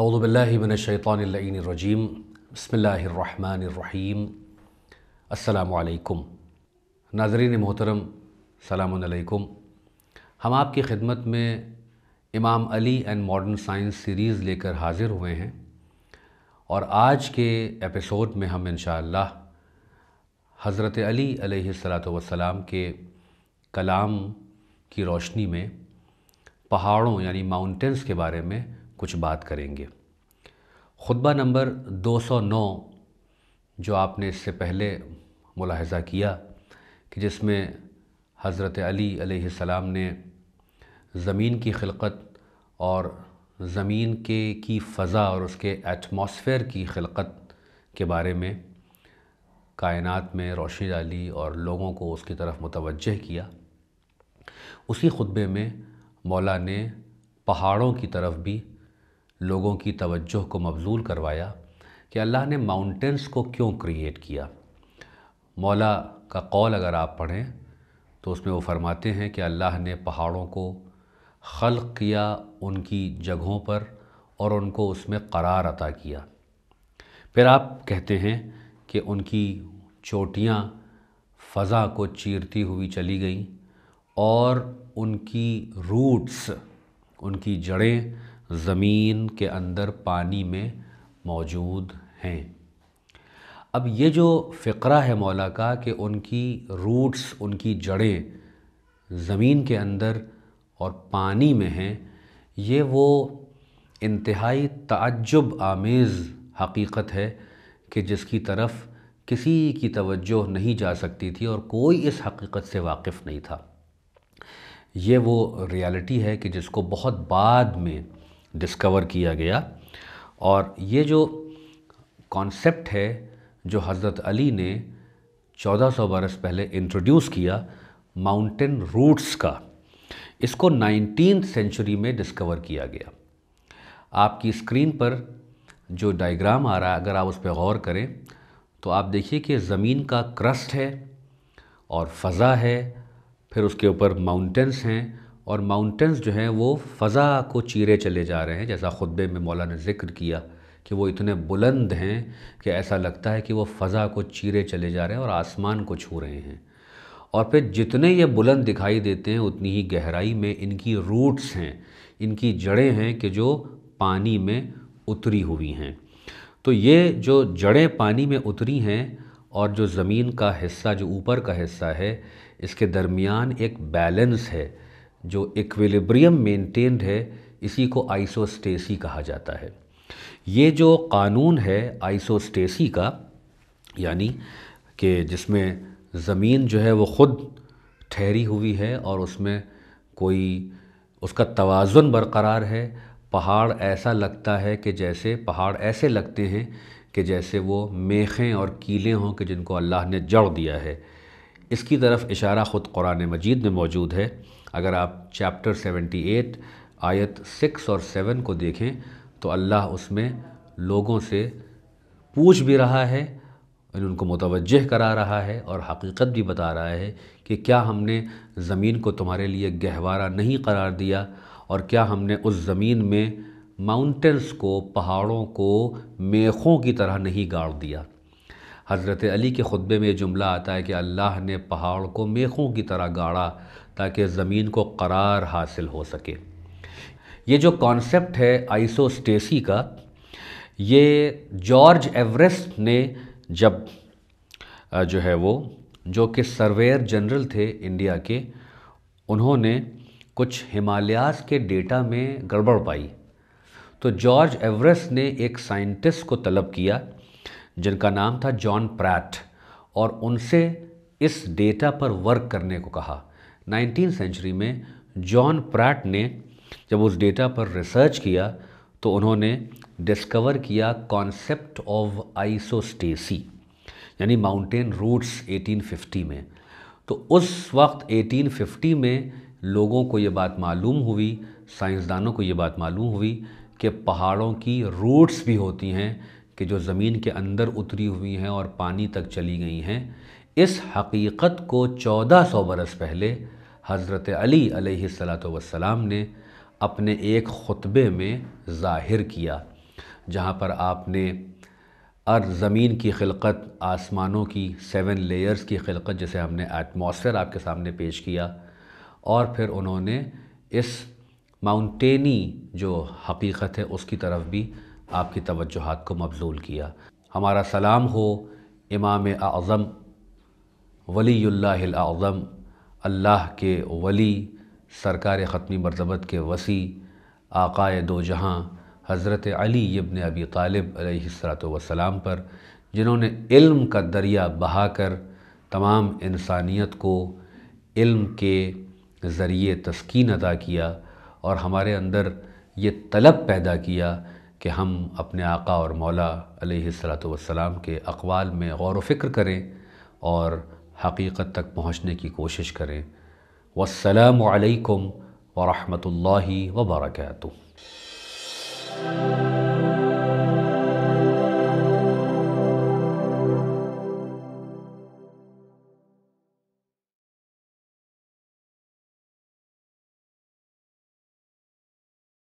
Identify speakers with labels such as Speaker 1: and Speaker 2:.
Speaker 1: अउलबिल्लाशैतरजीम बसमीम अल्लाम नाजरीन मोहतरम सलामकुम हम आपकी ख़िदमत में Imam Ali and modern science series लेकर हाज़िर हुए हैं और आज के एपिसोड में हम इन हज़रत अली सलाम के कलाम की रोशनी में पहाड़ों यानी माउंटेंस के बारे में कुछ बात करेंगे खुतबा नंबर 209 जो आपने इससे पहले मुलाहजा किया कि जिसमें हज़रत अली सलाम ने ज़मीन की खिलकत और ज़मीन के की फ़ज़ा और उसके एटमॉस्फेयर की खिलकत के बारे में कायनात में रोशनी डाली और लोगों को उसकी तरफ मुतवजह किया उसी खुतबे में मौला ने पहाड़ों की तरफ भी लोगों की तवज्जो को मबलूल करवाया कि अल्लाह ने माउंटेंस को क्यों क्रिएट किया मौला का कौल अगर आप पढ़ें तो उसमें वो फरमाते हैं कि अल्लाह ने पहाड़ों को खल किया उनकी जगहों पर और उनको उसमें करार अता किया फिर आप कहते हैं कि उनकी चोटियाँ फ़ा को चीरती हुई चली गई और उनकी रूट्स उनकी जड़ें ज़मीन के अंदर पानी में मौजूद हैं अब ये जो फ़िक्रा है मौला का कि उनकी रूट्स उनकी जड़ें ज़मीन के अंदर और पानी में हैं ये वो इंतहाई तजुब आमेज़ हकीकत है कि जिसकी तरफ किसी की तवज्जो नहीं जा सकती थी और कोई इस हकीकत से वाकिफ़ नहीं था ये वो रियलिटी है कि जिसको बहुत बाद में डिस्कवर किया गया और ये जो कॉन्सेप्ट है जो हज़रत अली ने 1400 बरस पहले इंट्रोड्यूस किया माउंटेन रूट्स का इसको नाइनटीन सेंचुरी में डिस्कवर किया गया आपकी स्क्रीन पर जो डायग्राम आ रहा है अगर आप उस पर गौर करें तो आप देखिए कि ज़मीन का क्रस्ट है और फ़ज़ा है फिर उसके ऊपर माउंटेंस हैं और माउंटेंस जो हैं वो फ़ज़ा को चीरे चले जा रहे हैं जैसा ख़ुतबे में मौला ने ज़िक्र किया कि वो इतने बुलंद हैं कि ऐसा लगता है कि वो फ़ज़ा को चीरे चले जा रहे हैं और आसमान को छू रहे हैं और फिर जितने ये बुलंद दिखाई देते हैं उतनी ही गहराई में इनकी रूट्स हैं इनकी जड़ें हैं कि जो पानी में उतरी हुई हैं तो ये जो जड़ें पानी में उतरी हैं और जो ज़मीन का हिस्सा जो ऊपर का हिस्सा है इसके दरमियान एक बैलेंस है जो इक्विलिब्रियम मेंटेन्ड है इसी को आइसोस्टेसी कहा जाता है ये जो कानून है आइसोस्टेसी का यानी कि जिसमें ज़मीन जो है वो ख़ुद ठहरी हुई है और उसमें कोई उसका तोज़ुन बरकरार है पहाड़ ऐसा लगता है कि जैसे पहाड़ ऐसे लगते हैं कि जैसे वो मेखें और कीलें हों कि जिनको अल्लाह ने जड़ दिया है इसकी तरफ इशारा ख़ुद कुरान मजीद में मौजूद है अगर आप चैप्टर 78 आयत 6 और 7 को देखें तो अल्लाह उसमें लोगों से पूछ भी रहा है उनको मुतवजह करा रहा है और हकीकत भी बता रहा है कि क्या हमने ज़मीन को तुम्हारे लिए गहवारा नहीं करार दिया और क्या हमने उस ज़मीन में माउंटेंस को पहाड़ों को मेखों की तरह नहीं गाड़ दिया हज़रत अली के ख़ुतबे में ये जुमला आता है कि अल्लाह ने पहाड़ को मेखों की तरह गाड़ा ताकि ज़मीन को करार हासिल हो सके ये जो कॉन्सेप्ट है आइसोस्टेसी का ये जॉर्ज एवरेस्ट ने जब जो है वो जो कि सर्वेयर जनरल थे इंडिया के उन्होंने कुछ हिमालयास के डेटा में गड़बड़ पाई तो जॉर्ज एवरेस्ट ने एक साइंटिस्ट को तलब किया जिनका नाम था जॉन प्रैट और उनसे इस डेटा पर वर्क करने को कहा नाइनटीन सेंचुरी में जॉन प्रैट ने जब उस डेटा पर रिसर्च किया तो उन्होंने डिस्कवर किया कॉन्सेप्ट ऑफ आइसोस्टेसी यानी माउंटेन रूट्स 1850 में तो उस वक्त 1850 में लोगों को ये बात मालूम हुई साइंसदानों को ये बात मालूम हुई कि पहाड़ों की रूट्स भी होती हैं कि जो ज़मीन के अंदर उतरी हुई हैं और पानी तक चली गई हैं इस हकीकत को 1400 बरस पहले हज़रत अली सलाम ने अपने एक ख़ुतबे में ज़ाहिर किया जहाँ पर आपने अर ज़मीन की खिलकत आसमानों की सेवन लेयर्स की खिलकत जैसे हमने एटमॉस्फेयर आपके सामने पेश किया और फिर उन्होंने इस माउंटेनी जो हकीकत है उसकी तरफ भी आपकी तवज्जोहात को मबलूल किया हमारा सलाम हो इमाम आज़म वलीज़म अल्लाह के वली सरकार ख़त्मी मरतबत के वसी आकाए दो जहाँ हज़रत अली इब्न अबी तालिब वसलाम पर जिन्होंने इल्म का दरिया बहाकर तमाम इंसानियत को इल्म के ज़रिए तस्कीन अदा किया और हमारे अंदर ये तलब पैदा किया कि हम अपने आका और मौला सलाम के अकवाल में गौर फ़िक्र करें और हकीकत तक पहुँचने की कोशिश करें वसलम वरहमल वबरकू